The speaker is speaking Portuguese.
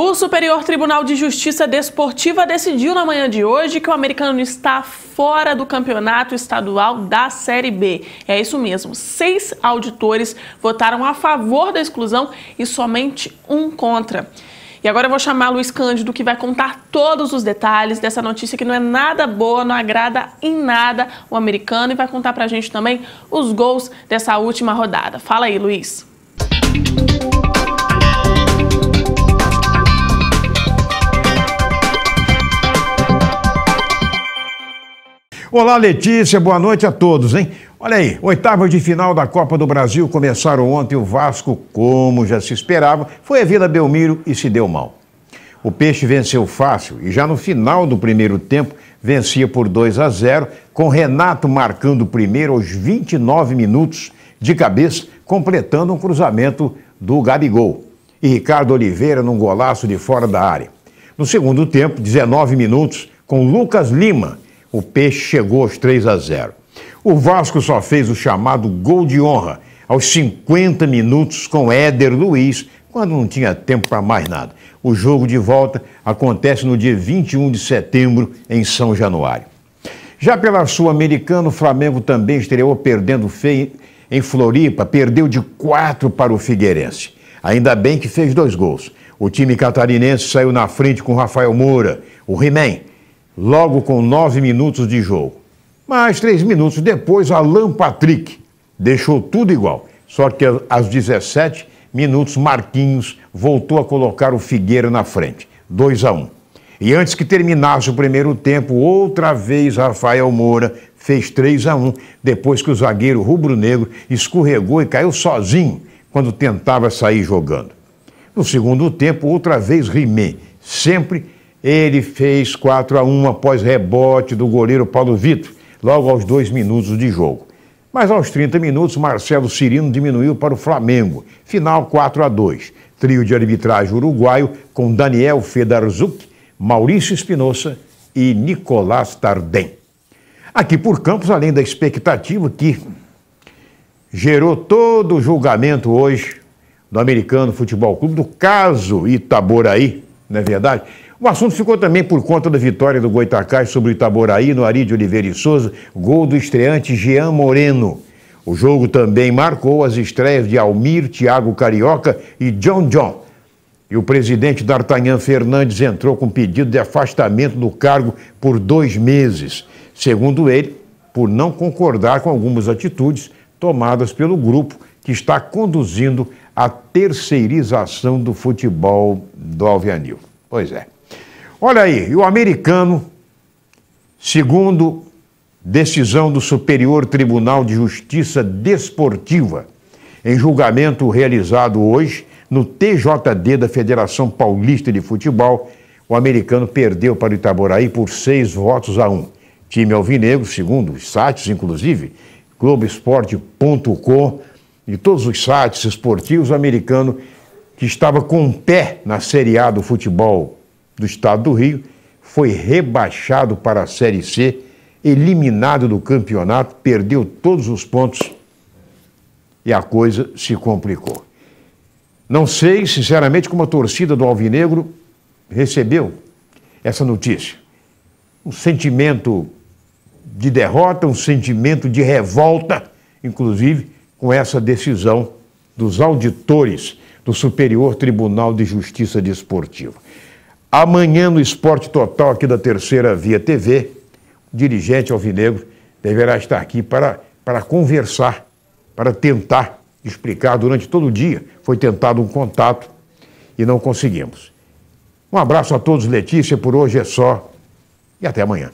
O Superior Tribunal de Justiça Desportiva decidiu na manhã de hoje que o americano está fora do campeonato estadual da Série B. É isso mesmo, seis auditores votaram a favor da exclusão e somente um contra. E agora eu vou chamar Luiz Cândido, que vai contar todos os detalhes dessa notícia que não é nada boa, não agrada em nada o americano e vai contar pra gente também os gols dessa última rodada. Fala aí, Luiz. Olá, Letícia, boa noite a todos, hein? Olha aí, oitavas de final da Copa do Brasil começaram ontem. O Vasco, como já se esperava, foi a Vila Belmiro e se deu mal. O Peixe venceu fácil e já no final do primeiro tempo vencia por 2 a 0, com Renato marcando o primeiro aos 29 minutos de cabeça, completando um cruzamento do Gabigol. E Ricardo Oliveira num golaço de fora da área. No segundo tempo, 19 minutos, com Lucas Lima o peixe chegou aos 3 a 0. O Vasco só fez o chamado gol de honra aos 50 minutos com Éder Luiz, quando não tinha tempo para mais nada. O jogo de volta acontece no dia 21 de setembro em São Januário. Já pela Sul-Americana, o Flamengo também estreou perdendo feio em Floripa, perdeu de 4 para o Figueirense. Ainda bem que fez dois gols. O time catarinense saiu na frente com Rafael Moura, o He-Man, logo com nove minutos de jogo. Mas três minutos depois, Alan Patrick deixou tudo igual. Só que às 17 minutos, Marquinhos voltou a colocar o Figueira na frente. 2 a 1. Um. E antes que terminasse o primeiro tempo, outra vez Rafael Moura fez 3 a 1, depois que o zagueiro rubro-negro escorregou e caiu sozinho quando tentava sair jogando. No segundo tempo, outra vez Rimé, sempre ele fez 4 a 1 após rebote do goleiro Paulo Vitor, logo aos dois minutos de jogo. Mas aos 30 minutos, Marcelo Cirino diminuiu para o Flamengo. Final 4 a 2. Trio de arbitragem uruguaio com Daniel Fedarzuc, Maurício Espinosa e Nicolás Tardem. Aqui por Campos, além da expectativa que gerou todo o julgamento hoje do Americano Futebol Clube, do caso Itaboraí, não é verdade? O assunto ficou também por conta da vitória do Goitacás sobre o Itaboraí no Ari de Oliveira e Souza, gol do estreante Jean Moreno. O jogo também marcou as estreias de Almir, Thiago Carioca e John John. E o presidente D'Artagnan Fernandes entrou com pedido de afastamento do cargo por dois meses, segundo ele, por não concordar com algumas atitudes tomadas pelo grupo que está conduzindo a terceirização do futebol do Alvianil. Pois é. Olha aí, o americano, segundo decisão do Superior Tribunal de Justiça Desportiva, em julgamento realizado hoje no TJD da Federação Paulista de Futebol, o americano perdeu para o Itaboraí por seis votos a um. Time alvinegro, segundo os sites, inclusive, Globoesporte.com e todos os sites esportivos, o americano que estava com o pé na Série A do futebol do estado do Rio, foi rebaixado para a Série C, eliminado do campeonato, perdeu todos os pontos e a coisa se complicou. Não sei, sinceramente, como a torcida do Alvinegro recebeu essa notícia. Um sentimento de derrota, um sentimento de revolta, inclusive com essa decisão dos auditores do Superior Tribunal de Justiça Desportiva. Amanhã, no Esporte Total aqui da Terceira Via TV, o dirigente Alvinegro deverá estar aqui para, para conversar, para tentar explicar durante todo o dia. Foi tentado um contato e não conseguimos. Um abraço a todos, Letícia, por hoje é só e até amanhã.